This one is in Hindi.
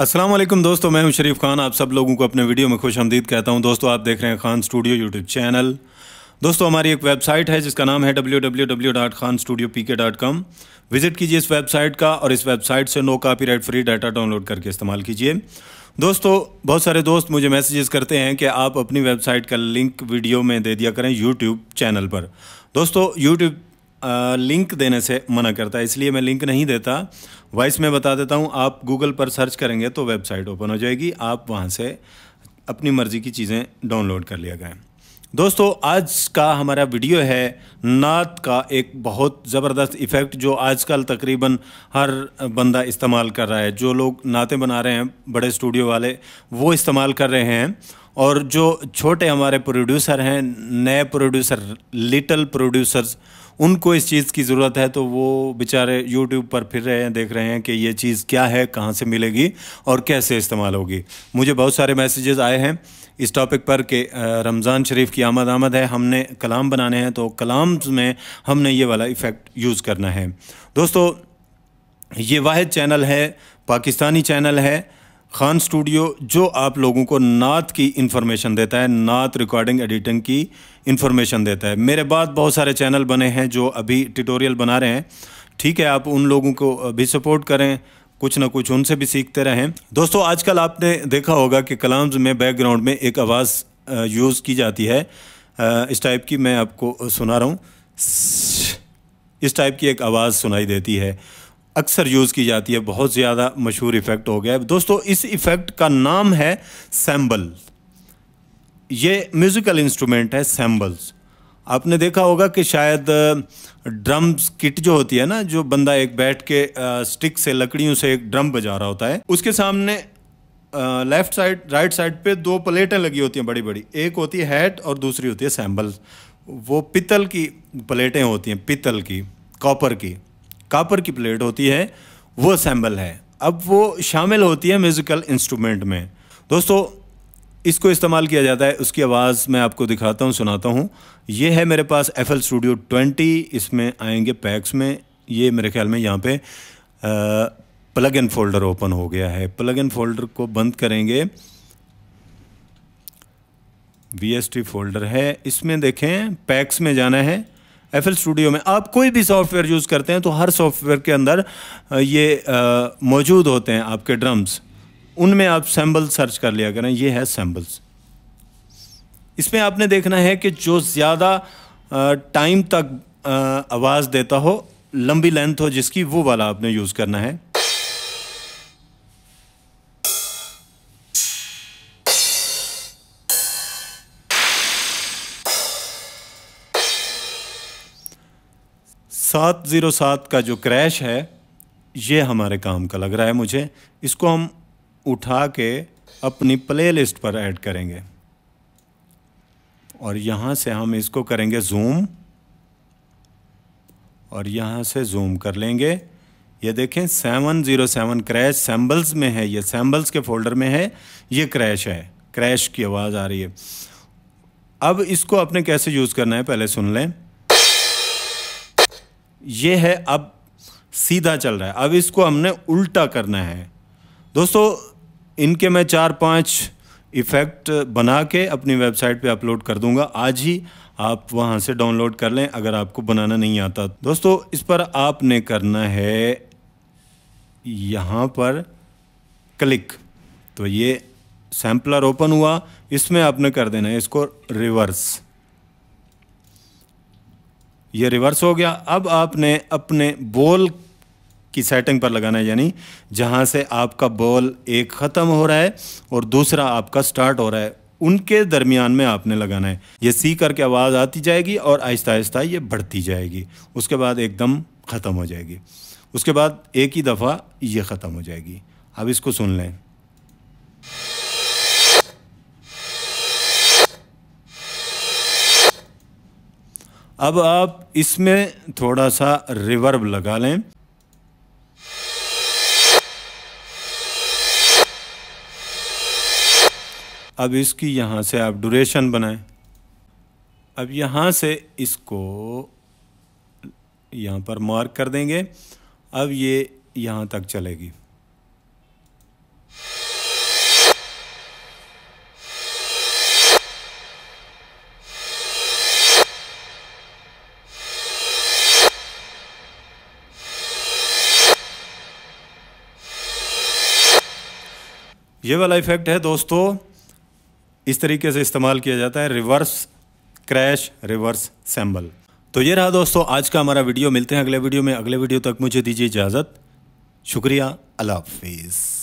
असलम दोस्तों मैं हूं शरीफ खान आप सब लोगों को अपने वीडियो में खुश आमदीद कहता हूं दोस्तों आप देख रहे हैं खान स्टूडियो यूट्यूब चैनल दोस्तों हमारी एक वेबसाइट है जिसका नाम है www.khanstudiopk.com विज़िट कीजिए इस वेबसाइट का और इस वेबसाइट से no copyright free data download करके इस्तेमाल कीजिए दोस्तों बहुत सारे दोस्त मुझे मैसेजेस करते हैं कि आप अपनी वेबसाइट का लिंक वीडियो में दे दिया करें यूट्यूब चैनल पर दोस्तों यूट्यूब लिंक देने से मना करता है इसलिए मैं लिंक नहीं देता वॉइस में बता देता हूँ आप गूगल पर सर्च करेंगे तो वेबसाइट ओपन हो जाएगी आप वहाँ से अपनी मर्ज़ी की चीज़ें डाउनलोड कर लिया गए दोस्तों आज का हमारा वीडियो है नात का एक बहुत ज़बरदस्त इफ़ेक्ट जो आजकल तकरीबन हर बंदा इस्तेमाल कर रहा है जो लोग नातें बना रहे हैं बड़े स्टूडियो वाले वो इस्तेमाल कर रहे हैं और जो छोटे हमारे प्रोड्यूसर हैं नए प्रोड्यूसर लिटल प्रोड्यूसर्स उनको इस चीज़ की ज़रूरत है तो वो बेचारे यूट्यूब पर फिर रहे हैं देख रहे हैं कि ये चीज़ क्या है कहाँ से मिलेगी और कैसे इस्तेमाल होगी मुझे बहुत सारे मैसेजेस आए हैं इस टॉपिक पर कि रमज़ान शरीफ की आमद आमद है हमने कलाम बनाने हैं तो कलाम में हमने ये वाला इफ़ेक्ट यूज़ करना है दोस्तों ये वाद चैनल है पाकिस्तानी चैनल है खान स्टूडियो जो आप लोगों को नात की इन्फॉर्मेशन देता है नात रिकॉर्डिंग एडिटिंग की इन्फॉर्मेशन देता है मेरे बाद बहुत सारे चैनल बने हैं जो अभी ट्यूटोरियल बना रहे हैं ठीक है आप उन लोगों को भी सपोर्ट करें कुछ ना कुछ उनसे भी सीखते रहें दोस्तों आजकल आपने देखा होगा कि कलाम्स में बैकग्राउंड में एक आवाज़ यूज़ की जाती है इस टाइप की मैं आपको सुना रहा हूँ इस टाइप की एक आवाज़ सुनाई देती है अक्सर यूज़ की जाती है बहुत ज़्यादा मशहूर इफ़ेक्ट हो गया है दोस्तों इस इफ़ेक्ट का नाम है सैम्बल ये म्यूज़िकल इंस्ट्रूमेंट है सैम्बल्स आपने देखा होगा कि शायद ड्रम्स किट जो होती है ना जो बंदा एक बैठ के स्टिक से लकड़ियों से एक ड्रम बजा रहा होता है उसके सामने लेफ्ट साइड राइट साइड पे दो प्लेटें लगी होती हैं बड़ी बड़ी एक होती है हैट और दूसरी होती है सैम्बल्स वो पितल की प्लेटें होती हैं पितल की कॉपर की कॉपर की प्लेट होती है वो सैम्बल है अब वो शामिल होती है म्यूज़िकल इंस्ट्रूमेंट में दोस्तों इसको इस्तेमाल किया जाता है उसकी आवाज़ मैं आपको दिखाता हूँ सुनाता हूँ ये है मेरे पास एफ एल स्टूडियो ट्वेंटी इसमें आएंगे पैक्स में ये मेरे ख्याल में यहाँ पे प्लग इन फोल्डर ओपन हो गया है प्लग इन फोल्डर को बंद करेंगे वी फोल्डर है इसमें देखें पैक्स में जाना है एफ एल स्टूडियो में आप कोई भी सॉफ्टवेयर यूज़ करते हैं तो हर सॉफ्टवेयर के अंदर ये मौजूद होते हैं आपके ड्रम्स उनमें आप सैम्बल सर्च कर लिया करें ये है सैम्बल्स इसमें आपने देखना है कि जो ज़्यादा टाइम तक आवाज़ देता हो लंबी लेंथ हो जिसकी वो वाला आपने यूज़ करना है सात ज़ीरो सात का जो क्रैश है ये हमारे काम का लग रहा है मुझे इसको हम उठा के अपनी प्ले लिस्ट पर ऐड करेंगे और यहाँ से हम इसको करेंगे जूम और यहाँ से जूम कर लेंगे ये देखें seven zero seven crash samples में है ये सैम्बल्स के फोल्डर में है ये क्रैश है क्रैश की आवाज़ आ रही है अब इसको आपने कैसे यूज़ करना है पहले सुन लें ये है अब सीधा चल रहा है अब इसको हमने उल्टा करना है दोस्तों इनके मैं चार पांच इफ़ेक्ट बना के अपनी वेबसाइट पे अपलोड कर दूंगा आज ही आप वहां से डाउनलोड कर लें अगर आपको बनाना नहीं आता दोस्तों इस पर आपने करना है यहाँ पर क्लिक तो ये सैम्पलर ओपन हुआ इसमें आपने कर देना है इसको रिवर्स ये रिवर्स हो गया अब आपने अपने बोल की सेटिंग पर लगाना है यानी जहाँ से आपका बॉल एक ख़त्म हो रहा है और दूसरा आपका स्टार्ट हो रहा है उनके दरमियान में आपने लगाना है ये सी करके आवाज़ आती जाएगी और आहिस्ता आहिस्ता ये बढ़ती जाएगी उसके बाद एकदम ख़त्म हो जाएगी उसके बाद एक ही दफ़ा ये ख़त्म हो जाएगी अब इसको सुन लें अब आप इसमें थोड़ा सा रिवर्ब लगा लें अब इसकी यहाँ से आप ड्यूरेशन बनाएं अब यहाँ से इसको यहाँ पर मार्क कर देंगे अब ये यहाँ तक चलेगी ये वाला इफ़ेक्ट है दोस्तों इस तरीके से इस्तेमाल किया जाता है रिवर्स क्रैश रिवर्स सैम्बल तो ये रहा दोस्तों आज का हमारा वीडियो मिलते हैं अगले वीडियो में अगले वीडियो तक मुझे दीजिए इजाज़त शुक्रिया अल्लाह हाफिज़